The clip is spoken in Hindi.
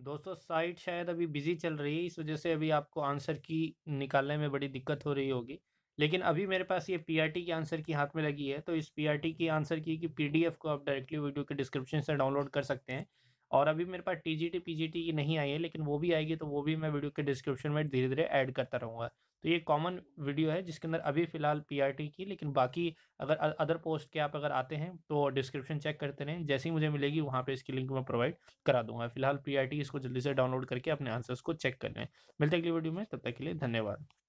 दोस्तों साइट शायद अभी बिज़ी चल रही है इस वजह से अभी आपको आंसर की निकालने में बड़ी दिक्कत हो रही होगी लेकिन अभी मेरे पास ये पीआरटी की आंसर की हाथ में लगी है तो इस पीआरटी की आंसर की कि पीडीएफ को आप डायरेक्टली वीडियो के डिस्क्रिप्शन से डाउनलोड कर सकते हैं और अभी मेरे पास T G T P G T की नहीं आई है लेकिन वो भी आएगी तो वो भी मैं वीडियो के डिस्क्रिप्शन में धीरे धीरे ऐड करता रहूँगा तो ये कॉमन वीडियो है जिसके अंदर अभी फ़िलहाल पीआरटी की लेकिन बाकी अगर अदर पोस्ट के आप अगर आते हैं तो डिस्क्रिप्शन चेक करते रहें जैसे ही मुझे मिलेगी वहाँ पे इसकी लिंक मैं प्रोवाइड करा दूंगा फिलहाल पीआरटी इसको जल्दी से डाउनलोड करके अपने आंसर्स को चेक कर लें मिलते अगली वीडियो में तब तक के लिए धन्यवाद